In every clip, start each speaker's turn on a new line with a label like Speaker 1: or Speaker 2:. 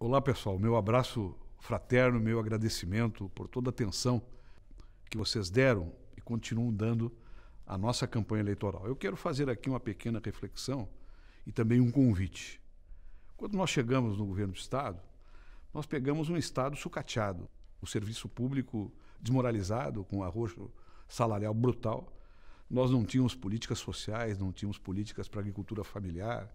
Speaker 1: Olá, pessoal. Meu abraço fraterno, meu agradecimento por toda a atenção que vocês deram e continuam dando à nossa campanha eleitoral. Eu quero fazer aqui uma pequena reflexão e também um convite. Quando nós chegamos no governo do Estado, nós pegamos um Estado sucateado, o serviço público desmoralizado, com um arroxo salarial brutal. Nós não tínhamos políticas sociais, não tínhamos políticas para agricultura familiar,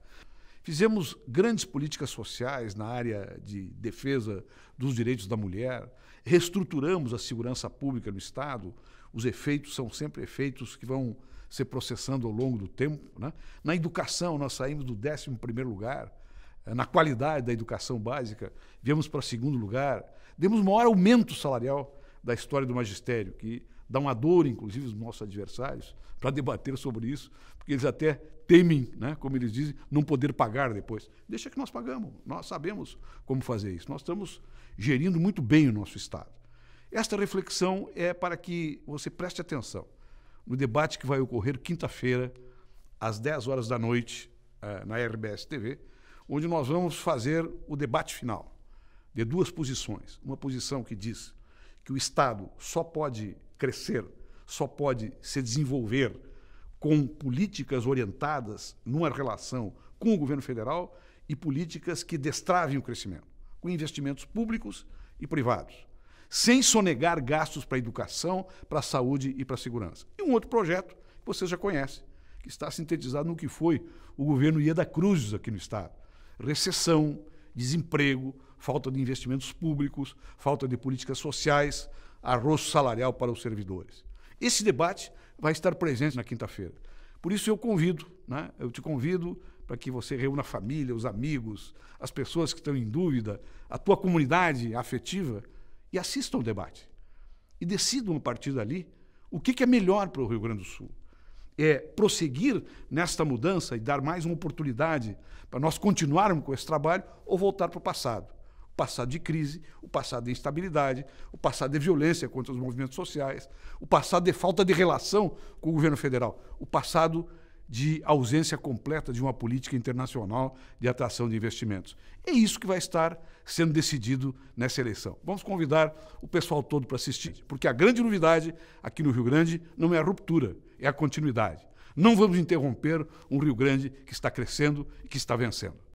Speaker 1: Fizemos grandes políticas sociais na área de defesa dos direitos da mulher, reestruturamos a segurança pública no Estado, os efeitos são sempre efeitos que vão se processando ao longo do tempo. Né? Na educação, nós saímos do 11 lugar, eh, na qualidade da educação básica, viemos para segundo lugar, demos o maior aumento salarial da história do magistério, que dá uma dor, inclusive, aos nossos adversários, para debater sobre isso, porque eles até temem, né, como eles dizem, não poder pagar depois. Deixa que nós pagamos, nós sabemos como fazer isso, nós estamos gerindo muito bem o nosso Estado. Esta reflexão é para que você preste atenção no debate que vai ocorrer quinta-feira, às 10 horas da noite, eh, na RBS TV, onde nós vamos fazer o debate final de duas posições. Uma posição que diz que o Estado só pode crescer, só pode se desenvolver com políticas orientadas numa relação com o governo federal e políticas que destravem o crescimento, com investimentos públicos e privados, sem sonegar gastos para a educação, para a saúde e para a segurança. E um outro projeto que você já conhece, que está sintetizado no que foi o governo Ieda Cruzes aqui no Estado. Recessão, desemprego, falta de investimentos públicos, falta de políticas sociais, arroço salarial para os servidores. Esse debate vai estar presente na quinta-feira. Por isso eu convido, né? eu te convido para que você reúna a família, os amigos, as pessoas que estão em dúvida, a tua comunidade afetiva e assista o debate. E decidam a partir dali o que é melhor para o Rio Grande do Sul. É prosseguir nesta mudança e dar mais uma oportunidade para nós continuarmos com esse trabalho ou voltar para o passado o passado de crise, o passado de instabilidade, o passado de violência contra os movimentos sociais, o passado de falta de relação com o governo federal, o passado de ausência completa de uma política internacional de atração de investimentos. É isso que vai estar sendo decidido nessa eleição. Vamos convidar o pessoal todo para assistir, porque a grande novidade aqui no Rio Grande não é a ruptura, é a continuidade. Não vamos interromper um Rio Grande que está crescendo e que está vencendo.